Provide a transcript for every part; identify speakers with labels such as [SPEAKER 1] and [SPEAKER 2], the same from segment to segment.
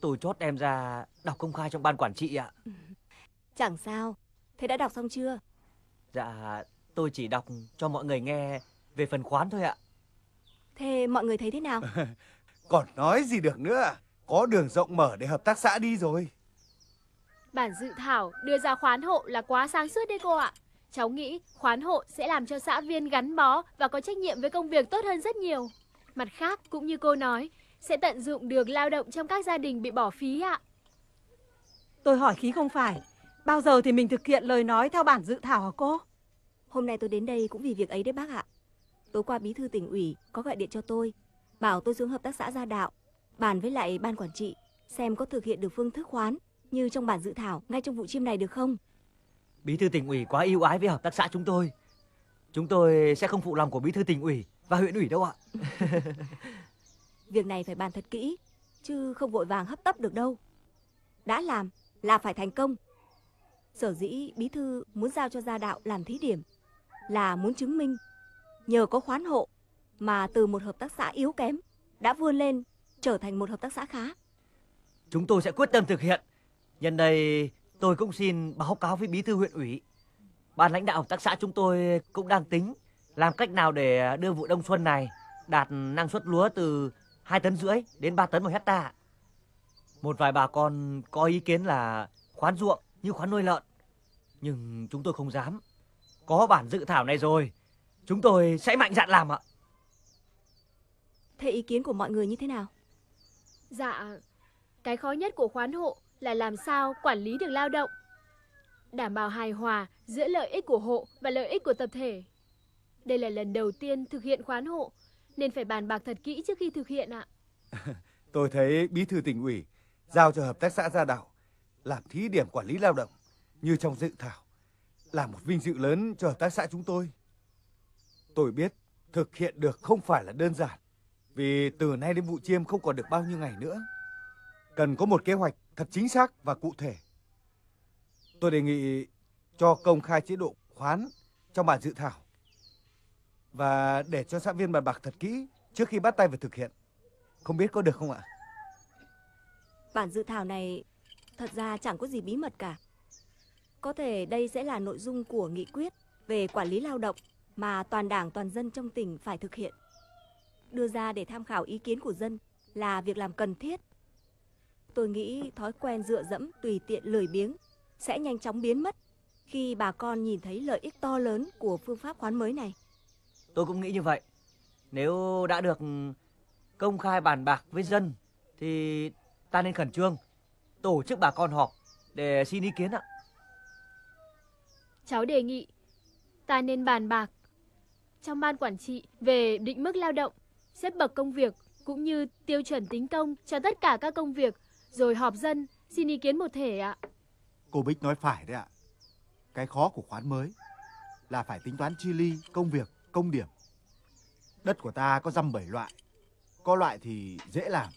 [SPEAKER 1] Tôi chốt em ra đọc công khai trong ban quản trị ạ.
[SPEAKER 2] Chẳng sao, thế đã đọc xong chưa?
[SPEAKER 1] Dạ, tôi chỉ đọc cho mọi người nghe về phần khoán thôi ạ.
[SPEAKER 2] Thế mọi người thấy thế nào?
[SPEAKER 1] Còn nói gì được nữa,
[SPEAKER 3] có đường rộng mở để hợp tác xã đi rồi.
[SPEAKER 2] Bản dự thảo đưa ra khoán hộ là quá sáng suốt đấy cô ạ. Cháu nghĩ khoán hộ sẽ làm cho xã viên gắn bó và có trách nhiệm với công việc tốt hơn rất nhiều. Mặt khác, cũng như cô nói, sẽ tận dụng được lao động trong các gia đình bị bỏ phí ạ. Tôi hỏi khí không phải, bao giờ thì mình thực hiện lời nói theo bản dự thảo hả cô? Hôm nay tôi đến đây cũng vì việc ấy đấy bác ạ. Tối qua bí thư tỉnh ủy có gọi điện cho tôi, bảo tôi xuống hợp tác xã Gia Đạo, bàn với lại ban quản trị, xem có thực hiện được phương thức khoán như trong bản dự thảo ngay trong vụ chim này được không?
[SPEAKER 1] Bí thư tỉnh ủy quá yêu ái với hợp tác xã chúng tôi. Chúng tôi sẽ không phụ lòng của bí thư tỉnh ủy và huyện ủy đâu ạ.
[SPEAKER 2] Việc này phải bàn thật kỹ, chứ không vội vàng hấp tấp được đâu. Đã làm là phải thành công. Sở dĩ bí thư muốn giao cho gia đạo làm thí điểm là muốn chứng minh nhờ có khoán hộ mà từ một hợp tác xã yếu kém đã vươn lên trở thành một hợp tác xã khá.
[SPEAKER 1] Chúng tôi sẽ quyết tâm thực hiện. Nhân đây tôi cũng xin báo cáo với bí thư huyện ủy. Ban lãnh đạo hợp tác xã chúng tôi cũng đang tính làm cách nào để đưa vụ đông xuân này đạt năng suất lúa từ 2 tấn rưỡi đến 3 tấn một hecta. Một vài bà con có ý kiến là khoán ruộng như khoán nuôi lợn. Nhưng chúng tôi không dám. Có bản dự thảo này rồi, chúng tôi sẽ mạnh dạn làm ạ.
[SPEAKER 2] Thế ý kiến của mọi người như thế nào? Dạ, cái khó nhất của khoán hộ là làm sao quản lý được lao động, đảm bảo hài hòa giữa lợi ích của hộ và lợi ích của tập thể. Đây là lần đầu tiên thực hiện khoán hộ nên phải bàn bạc thật kỹ trước khi thực hiện ạ.
[SPEAKER 3] Tôi thấy bí thư tỉnh ủy giao cho hợp tác xã Gia Đạo làm thí điểm quản lý lao động như trong dự thảo là một vinh dự lớn cho hợp tác xã chúng tôi. Tôi biết thực hiện được không phải là đơn giản vì từ nay đến vụ chiêm không còn được bao nhiêu ngày nữa. Cần có một kế hoạch thật chính xác và cụ thể. Tôi đề nghị cho công khai chế độ khoán trong bản dự thảo và để cho xã viên bàn bạc thật kỹ trước khi bắt tay vào thực hiện. Không biết có được không ạ?
[SPEAKER 2] Bản dự thảo này thật ra chẳng có gì bí mật cả. Có thể đây sẽ là nội dung của nghị quyết về quản lý lao động mà toàn đảng toàn dân trong tỉnh phải thực hiện. Đưa ra để tham khảo ý kiến của dân là việc làm cần thiết. Tôi nghĩ thói quen dựa dẫm tùy tiện lười biếng sẽ nhanh chóng biến mất khi bà con nhìn thấy lợi ích to lớn của phương pháp khoán mới này.
[SPEAKER 1] Tôi cũng nghĩ như vậy. Nếu đã được ừ, công khai bàn bạc với dân thì ta nên khẩn trương tổ chức bà con họp để xin ý kiến ạ.
[SPEAKER 2] Cháu đề nghị ta nên bàn bạc trong ban quản trị về định mức lao động, xếp bậc công việc cũng như tiêu chuẩn tính công cho tất cả các công việc rồi họp dân xin ý kiến một thể ạ.
[SPEAKER 3] Cô Bích nói phải đấy ạ. Cái khó của khoán mới là phải tính toán chi ly công việc công điểm. Đất của ta có dăm bảy loại. Có loại thì dễ làm,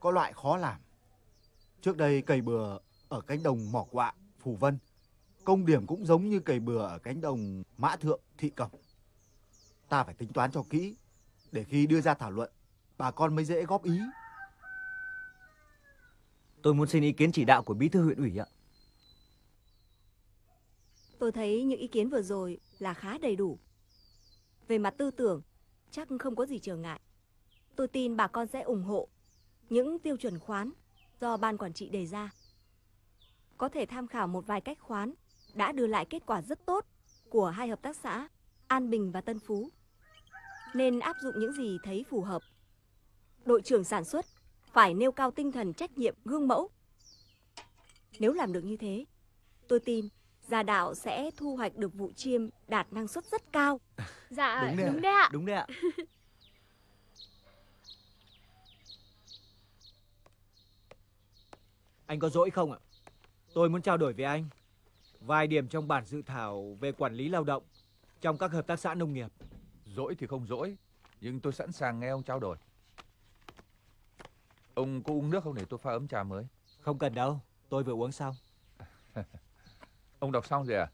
[SPEAKER 3] có loại khó làm. Trước đây cày bừa ở cánh đồng Mỏ Quạ, phù Vân, công điểm cũng giống như cày bừa ở cánh đồng Mã Thượng, Thị Cẩm. Ta phải tính toán cho kỹ, để khi đưa ra thảo luận, bà con mới dễ góp ý.
[SPEAKER 1] Tôi muốn xin ý kiến chỉ đạo của bí thư huyện ủy ạ.
[SPEAKER 2] Tôi thấy những ý kiến vừa rồi là khá đầy đủ về mặt tư tưởng, chắc không có gì trở ngại. Tôi tin bà con sẽ ủng hộ những tiêu chuẩn khoán do ban quản trị đề ra. Có thể tham khảo một vài cách khoán đã đưa lại kết quả rất tốt của hai hợp tác xã An Bình và Tân Phú. Nên áp dụng những gì thấy phù hợp. Đội trưởng sản xuất phải nêu cao tinh thần trách nhiệm gương mẫu. Nếu làm được như thế, tôi tin Gia Đạo sẽ thu hoạch được vụ chiêm đạt năng suất rất cao. Dạ, đúng đấy, đúng đấy ạ. Đúng đấy ạ.
[SPEAKER 3] anh có dỗi không ạ? Tôi muốn trao đổi với anh vài điểm trong bản dự thảo về quản lý lao động trong các hợp tác xã nông nghiệp. Dỗi thì không
[SPEAKER 4] dỗi, nhưng tôi sẵn sàng nghe ông trao đổi. Ông có uống nước không để tôi pha ấm trà mới? Không cần đâu, tôi vừa uống xong. Ông đọc xong rồi à?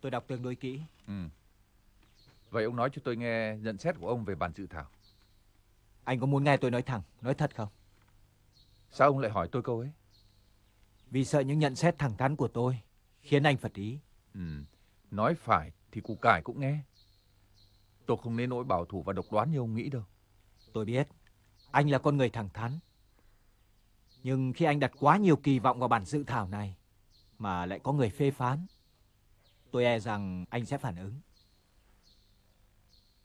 [SPEAKER 4] Tôi đọc tương đối kỹ. Ừ. Vậy ông nói cho tôi nghe nhận
[SPEAKER 3] xét của ông về bản dự thảo. Anh có muốn nghe tôi nói thẳng, nói thật không? Sao ông lại hỏi tôi câu ấy? Vì sợ những nhận xét thẳng thắn của tôi khiến anh phật
[SPEAKER 4] ý. Ừ. Nói phải thì cụ cải cũng nghe. Tôi không nên nỗi
[SPEAKER 3] bảo thủ và độc đoán như ông nghĩ đâu. Tôi biết, anh là con người thẳng thắn. Nhưng khi anh đặt quá nhiều kỳ vọng vào bản dự thảo này, mà lại có người phê phán. Tôi e rằng anh sẽ phản ứng.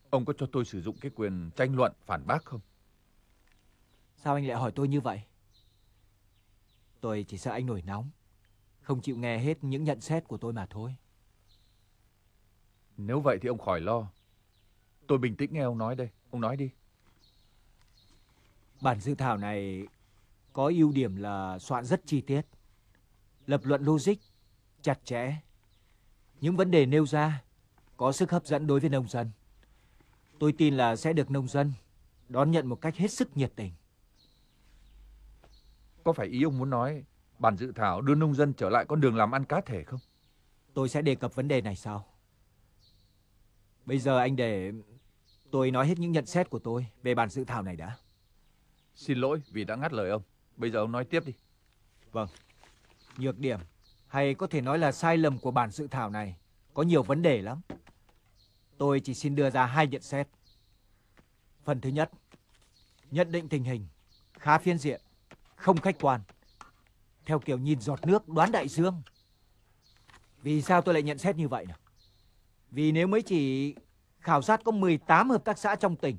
[SPEAKER 3] Ông có cho tôi sử dụng cái quyền tranh luận phản bác không? Sao anh lại hỏi tôi như vậy? Tôi chỉ sợ anh nổi nóng, không chịu nghe hết những nhận xét của tôi mà thôi.
[SPEAKER 4] Nếu vậy thì ông khỏi lo. Tôi bình tĩnh
[SPEAKER 3] nghe ông nói đây. Ông nói đi. Bản dự thảo này có ưu điểm là soạn rất chi tiết lập luận logic, chặt chẽ. Những vấn đề nêu ra có sức hấp dẫn đối với nông dân. Tôi tin là sẽ được nông dân đón nhận một cách hết sức nhiệt tình.
[SPEAKER 4] Có phải ý ông muốn nói bản dự thảo đưa nông dân trở lại con đường làm ăn cá thể không?
[SPEAKER 3] Tôi sẽ đề cập vấn đề này sau. Bây giờ anh để tôi nói hết những nhận xét của tôi về bản dự thảo này đã. Xin lỗi vì đã ngắt lời ông. Bây giờ ông nói tiếp đi. Vâng. Nhược điểm, hay có thể nói là sai lầm của bản dự thảo này, có nhiều vấn đề lắm. Tôi chỉ xin đưa ra hai nhận xét. Phần thứ nhất, nhận định tình hình khá phiến diện, không khách quan. Theo kiểu nhìn giọt nước đoán đại dương. Vì sao tôi lại nhận xét như vậy nào? Vì nếu mới chỉ khảo sát có 18 hợp tác xã trong tỉnh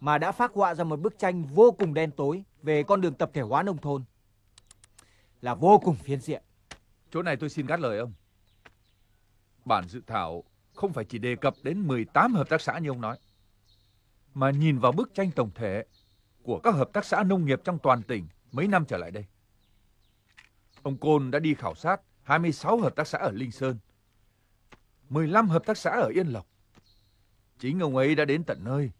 [SPEAKER 3] mà đã phát họa ra một bức tranh vô cùng đen tối về con đường tập thể hóa nông thôn là vô cùng phiến diện. Chỗ này tôi xin gắt lời ông.
[SPEAKER 4] Bản dự thảo không phải chỉ đề cập đến 18 hợp tác xã như ông nói, mà nhìn vào bức tranh tổng thể của các hợp tác xã nông nghiệp trong toàn tỉnh mấy năm trở lại đây. Ông Côn đã đi khảo sát 26 hợp tác xã ở Linh Sơn, 15 hợp tác xã ở Yên Lộc. Chính ông ấy đã đến tận nơi,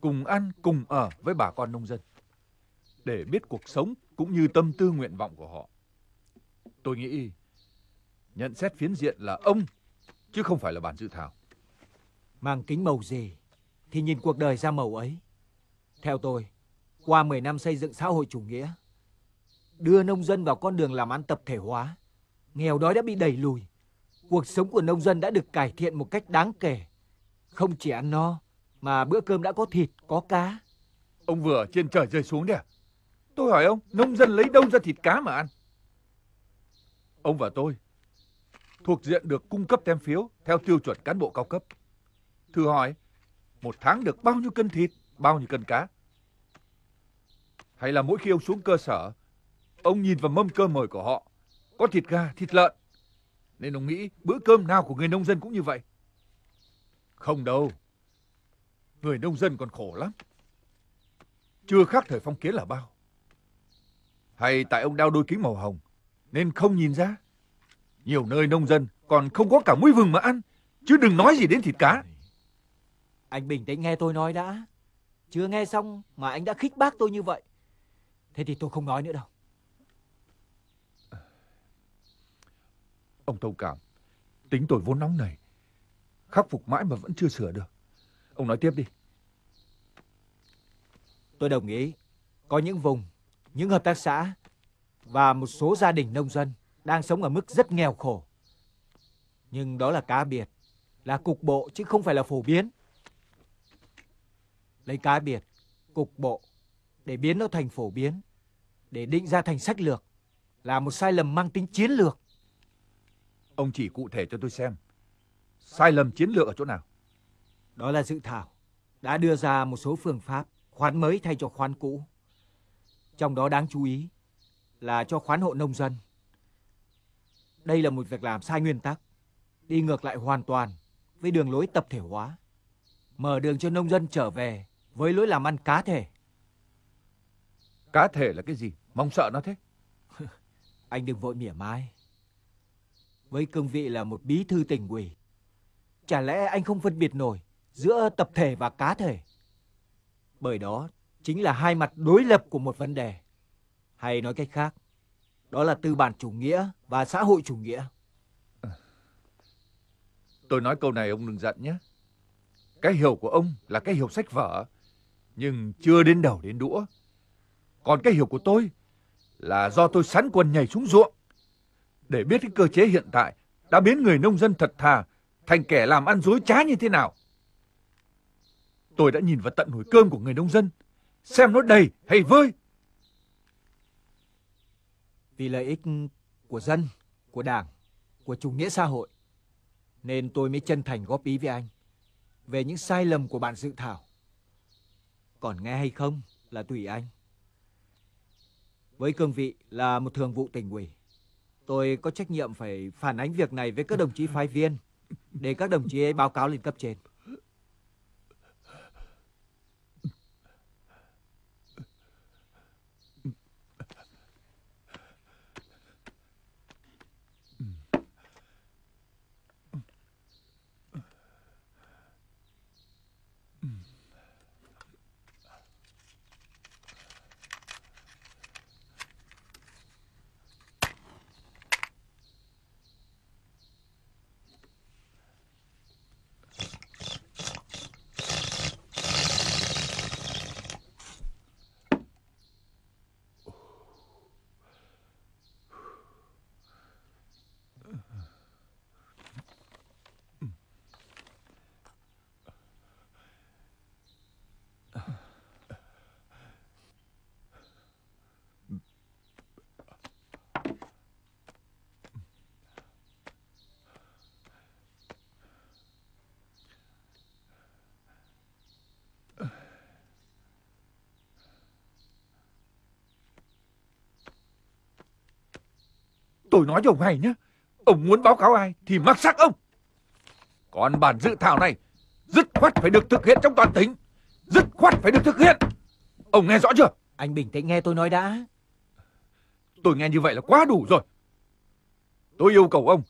[SPEAKER 4] cùng ăn, cùng ở với bà con nông dân, để biết cuộc sống cũng như tâm tư nguyện vọng của họ. Tôi nghĩ nhận xét phiến diện
[SPEAKER 3] là ông, chứ không phải là bản dự thảo. Mang kính màu gì thì nhìn cuộc đời ra màu ấy. Theo tôi, qua 10 năm xây dựng xã hội chủ nghĩa, đưa nông dân vào con đường làm ăn tập thể hóa, nghèo đói đã bị đẩy lùi. Cuộc sống của nông dân đã được cải thiện một cách đáng kể. Không chỉ ăn no, mà bữa cơm đã có thịt, có cá. Ông vừa trên trời rơi xuống đấy à? Tôi hỏi ông, nông
[SPEAKER 4] dân lấy đâu ra thịt cá mà ăn? Ông và tôi thuộc diện được cung cấp tem phiếu theo tiêu chuẩn cán bộ cao cấp. Thử hỏi, một tháng được bao nhiêu cân thịt, bao nhiêu cân cá? Hay là mỗi khi ông xuống cơ sở, ông nhìn vào mâm cơm mời của họ, có thịt gà, thịt lợn. Nên ông nghĩ bữa cơm nào của người nông dân cũng như vậy. Không đâu, người nông dân còn khổ lắm. Chưa khác thời phong kiến là bao. Hay tại ông đeo đôi kính màu hồng, nên không nhìn ra. Nhiều nơi nông dân còn không có cả muối vừng mà ăn, chứ đừng nói gì đến thịt cá.
[SPEAKER 3] Anh bình tĩnh nghe tôi nói đã. Chưa nghe xong mà anh đã khích bác tôi như vậy. Thế thì tôi không nói nữa đâu.
[SPEAKER 4] Ông thông cảm, tính tôi vốn nóng này, khắc phục mãi mà vẫn chưa sửa được. Ông nói tiếp đi.
[SPEAKER 3] Tôi đồng ý, có những vùng, những hợp tác xã và một số gia đình nông dân đang sống ở mức rất nghèo khổ. Nhưng đó là cá biệt, là cục bộ chứ không phải là phổ biến. Lấy cá biệt, cục bộ để biến nó thành phổ biến, để định ra thành sách lược là một sai lầm mang tính chiến lược. Ông chỉ cụ thể cho tôi xem, sai lầm chiến lược ở chỗ nào? Đó là dự thảo đã đưa ra một số phương pháp khoán mới thay cho khoán cũ. Trong đó đáng chú ý là cho khoán hộ nông dân. Đây là một việc làm sai nguyên tắc, đi ngược lại hoàn toàn với đường lối tập thể hóa, mở đường cho nông dân trở về với lối làm ăn cá thể. Cá thể là cái gì? Mong sợ nó thế. Anh đừng vội mỉa mai. Với cương vị là một bí thư tỉnh ủy, chả lẽ anh không phân biệt nổi giữa tập thể và cá thể? Bởi đó chính là hai mặt đối lập của một vấn đề. Hay nói cách khác, đó là tư bản chủ nghĩa và xã hội chủ nghĩa. Tôi nói câu này ông đừng giận nhé. Cái hiểu của ông là cái hiểu
[SPEAKER 4] sách vở, nhưng chưa đến đầu đến đũa. Còn cái hiểu của tôi là do tôi sắn quần nhảy xuống ruộng để biết cái cơ chế hiện tại đã biến người nông dân thật thà thành kẻ làm ăn dối trá như thế nào. Tôi đã
[SPEAKER 3] nhìn vào tận nồi cơm của người nông dân, xem nó đầy hay vơi, vì lợi ích của dân, của đảng, của chủ nghĩa xã hội, nên tôi mới chân thành góp ý với anh về những sai lầm của bạn dự thảo. Còn nghe hay không là tùy anh. Với cương vị là một thường vụ tỉnh ủy, tôi có trách nhiệm phải phản ánh việc này với các đồng chí phái viên để các đồng chí ấy báo cáo lên cấp trên.
[SPEAKER 4] Tôi nói với ông hay nhé. Ông muốn báo cáo ai thì mắc xác ông. Còn bản dự thảo này dứt khoát phải được thực hiện trong toàn tỉnh. Dứt khoát phải được thực hiện. Ông nghe rõ chưa? Anh bình tĩnh nghe tôi nói đã. Tôi nghe như vậy là quá đủ rồi. Tôi yêu cầu ông,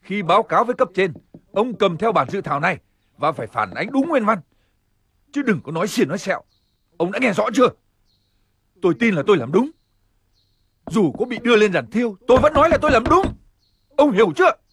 [SPEAKER 4] khi báo cáo với cấp trên, ông cầm theo bản dự thảo này và phải phản ánh đúng nguyên văn. Chứ đừng có nói xiên nói sẹo. Ông đã nghe rõ chưa? Tôi tin là tôi làm đúng. Dù có bị đưa lên giàn thiêu Tôi vẫn nói là tôi làm đúng Ông hiểu chưa